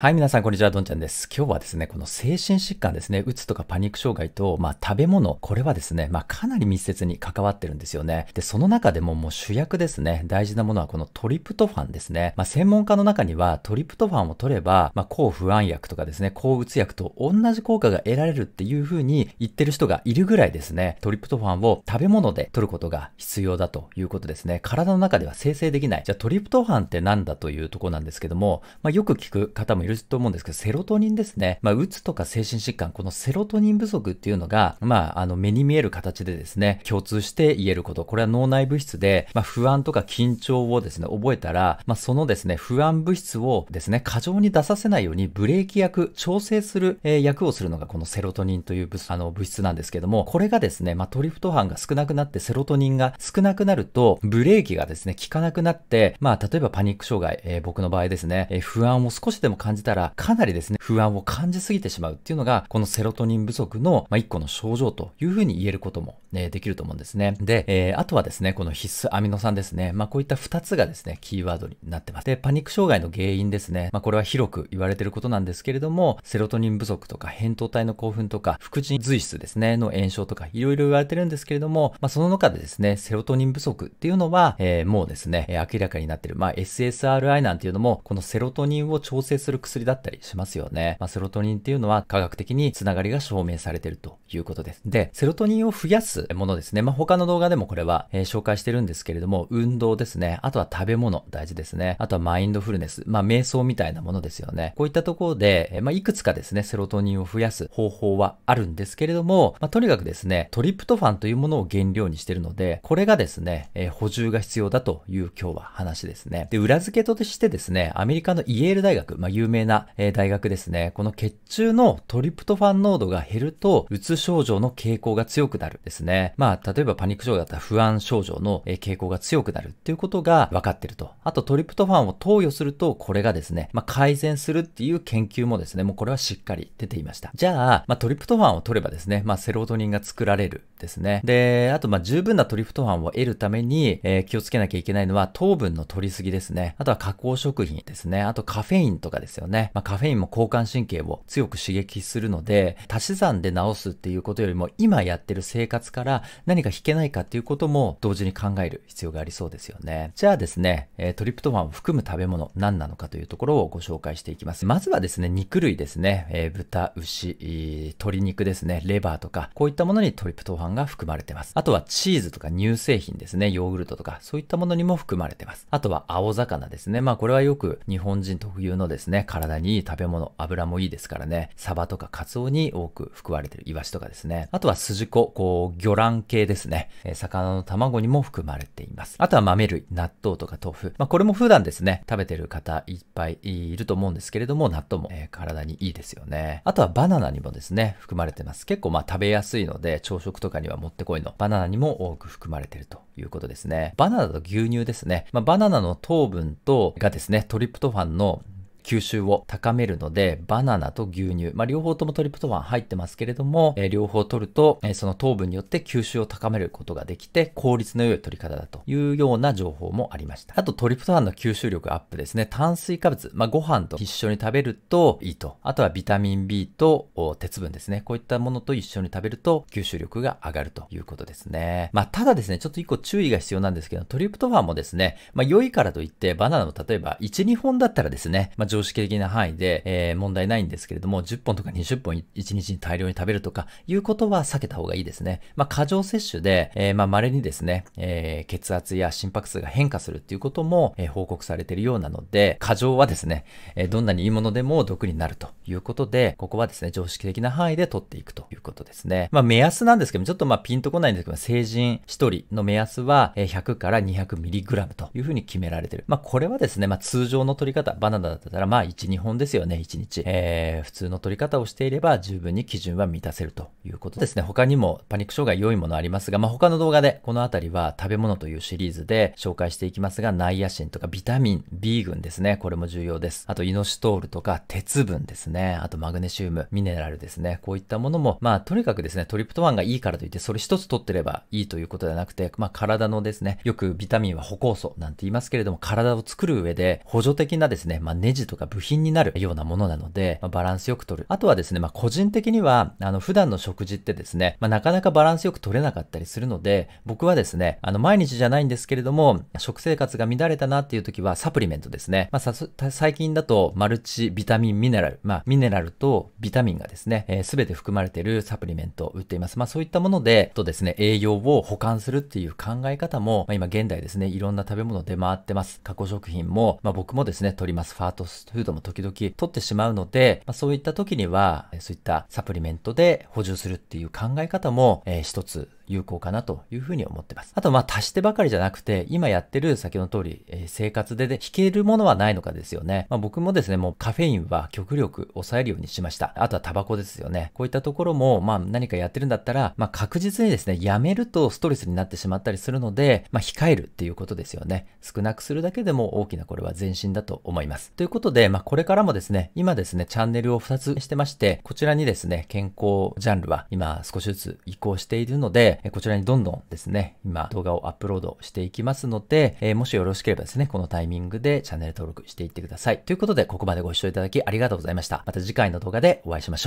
はい、皆さん、こんにちは。どんちゃんです。今日はですね、この精神疾患ですね、うつとかパニック障害と、まあ、食べ物、これはですね、まあ、かなり密接に関わってるんですよね。で、その中でももう主役ですね、大事なものはこのトリプトファンですね。まあ、専門家の中には、トリプトファンを取れば、まあ、抗不安薬とかですね、抗うつ薬と同じ効果が得られるっていうふうに言ってる人がいるぐらいですね、トリプトファンを食べ物で取ることが必要だということですね。体の中では生成できない。じゃあ、トリプトファンって何だというとこなんですけども、まあ、よく聞く方もいると思うんですけど、セロトニンですね。まあ、うつとか精神疾患、このセロトニン不足っていうのが、まあ、あの、目に見える形でですね、共通して言えること。これは脳内物質で、まあ、不安とか緊張をですね、覚えたら、まあ、そのですね、不安物質をですね、過剰に出させないようにブレーキ役、調整する、えー、役をするのがこのセロトニンという物あの物質なんですけども、これがですね、まあ、トリフトフンが少なくなってセロトニンが少なくなると、ブレーキがですね、効かなくなって、まあ、例えばパニック障害、えー、僕の場合ですね、えー、不安を少しでも感じじたら、かなりですね、不安を感じすぎてしまうっていうのが、このセロトニン不足の、まあ、一個の症状というふうに言えることも、ね、できると思うんですね。で、えー、あとはですね、この必須アミノ酸ですね。まあ、こういった2つがですね、キーワードになってます。で、パニック障害の原因ですね。まあ、これは広く言われてることなんですけれども、セロトニン不足とか、扁桃体の興奮とか、副腎髄質ですね、の炎症とか、いろいろ言われてるんですけれども、まあ、その中でですね、セロトニン不足っていうのは、えー、もうですね、明らかになってる。まあ、SSRI なんていうのも、このセロトニンを調整する薬だったりしますよね。まあ、セロトニンっていうのは科学的につながりが証明されてるということです。で、セロトニンを増やすものですね。まあ、他の動画でもこれは、えー、紹介してるんですけれども、運動ですね。あとは食べ物、大事ですね。あとはマインドフルネス。まあ、瞑想みたいなものですよね。こういったところで、えー、まあ、いくつかですね、セロトニンを増やす方法はあるんですけれども、まあ、とにかくですね、トリプトファンというものを原料にしてるので、これがですね、えー、補充が必要だという今日は話ですね。で、裏付けとしてですね、アメリカのイエール大学、まあ、有名名な、え大学ですね。この血中のトリプトファン濃度が減ると、うつ症状の傾向が強くなるですね。まあ、例えばパニック症だったら不安症状の、え傾向が強くなるっていうことが分かってると。あとトリプトファンを投与すると、これがですね、まあ、改善するっていう研究もですね、もうこれはしっかり出ていました。じゃあ、まあ、トリプトファンを取ればですね、まあ、セロトニンが作られるですね。で、あと、ま、十分なトリプトファンを得るために、えー、気をつけなきゃいけないのは、糖分の取りすぎですね。あとは加工食品ですね。あとカフェインとかですよね、まあ、カフェインも交感神経を強く刺激するので、足し算で治すっていうことよりも、今やってる生活から何か引けないかっていうことも同時に考える必要がありそうですよね。じゃあですね、えトリプトファンを含む食べ物何なのかというところをご紹介していきます。まずはですね、肉類ですね、え豚、牛、鶏肉ですね、レバーとか、こういったものにトリプトファンが含まれてます。あとはチーズとか乳製品ですね、ヨーグルトとか、そういったものにも含まれてます。あとは青魚ですね。まあこれはよく日本人特有のですね、体にいい食べ物、油もいいですからね、サバとかカツオに多く含まれてるイワシとかですね。あとはスジコ、こう、魚卵系ですね。え魚の卵にも含まれています。あとは豆類、納豆とか豆腐。まあ、これも普段ですね、食べてる方いっぱいいると思うんですけれども、納豆も、え体にいいですよね。あとはバナナにもですね、含まれてます。結構まあ食べやすいので、朝食とかにはもってこいのバナナにも多く含まれてるということですね。バナナと牛乳ですね。まあ、バナナの糖分とがですね、トリプトファンの吸収を高めるので、バナナと牛乳、まあ、両方ともトリプトファン入ってますけれども、えー、両方取ると、えー、その糖分によって吸収を高めることができて、効率の良い取り方だというような情報もありました。あと、トリプトファンの吸収力アップですね。炭水化物、まあ、ご飯と一緒に食べるといいと。あとはビタミン B と鉄分ですね。こういったものと一緒に食べると吸収力が上がるということですね。まあ、ただですね、ちょっと一個注意が必要なんですけど、トリプトファンもですね、まあ、良いからといって、バナナを例えば1、2本だったらですね、まあ、常識的な範囲で、えー、問題ないんですけれども、10本とか20本1日に大量に食べるとかいうことは避けた方がいいですね。まあ、過剰摂取で、えー、まあ、稀にですね、えー、血圧や心拍数が変化するっていうことも、えー、報告されているようなので、過剰はですね、えー、どんなにいいものでも毒になるということで、ここはですね、常識的な範囲で取っていくということですね。まあ、目安なんですけども、ちょっとまあ、ピンとこないんですけど、成人1人の目安は、えー、100から 200mg というふうに決められている。まあ、これはですね、まあ、通常の取り方、バナナだったらまあ1、2本ですよね、1日。えー、普通の取り方をしていれば十分に基準は満たせるということですね。他にもパニック障害良いものありますが、まあ他の動画でこのあたりは食べ物というシリーズで紹介していきますが、ナイアシンとかビタミン B 群ですね。これも重要です。あとイノシトールとか鉄分ですね。あとマグネシウム、ミネラルですね。こういったものも、まあとにかくですね、トリプトファンがいいからといってそれ一つ取ってればいいということではなくて、まあ体のですね、よくビタミンは歩酵素なんて言いますけれども、体を作る上で補助的なですね、まあネジとか部品になるようなものなので、まあ、バランスよく取る。あとはですね、まあ、個人的には、あの、普段の食事ってですね、まあ、なかなかバランスよく取れなかったりするので、僕はですね、あの、毎日じゃないんですけれども、食生活が乱れたなっていう時はサプリメントですね。まあ、最近だと、マルチビタミンミネラル、まあ、ミネラルとビタミンがですね、す、えー、て含まれているサプリメントを売っています。まあ、そういったもので、とですね、栄養を補完するっていう考え方も、まあ、今現代ですね、いろんな食べ物出回ってます。加工食品も、まあ、僕もですね、取ります。ファートスフードも時々取ってしまうので、まあ、そういった時には、そういったサプリメントで補充するっていう考え方も、えー、一つ有効かなというふうに思ってます。あと、まあ、足してばかりじゃなくて、今やってる先の通り、えー、生活でで引けるものはないのかですよね。まあ、僕もですね、もうカフェインは極力抑えるようにしました。あとはタバコですよね。こういったところも、まあ、何かやってるんだったら、まあ、確実にですね、やめるとストレスになってしまったりするので、まあ、控えるっていうことですよね。少なくするだけでも大きなこれは前進だと思います。ということで、まあ、これからもですね、今ですね、チャンネルを2つしてまして、こちらにですね、健康ジャンルは今少しずつ移行しているので、え、こちらにどんどんですね、今動画をアップロードしていきますので、えー、もしよろしければですね、このタイミングでチャンネル登録していってください。ということで、ここまでご視聴いただきありがとうございました。また次回の動画でお会いしましょう。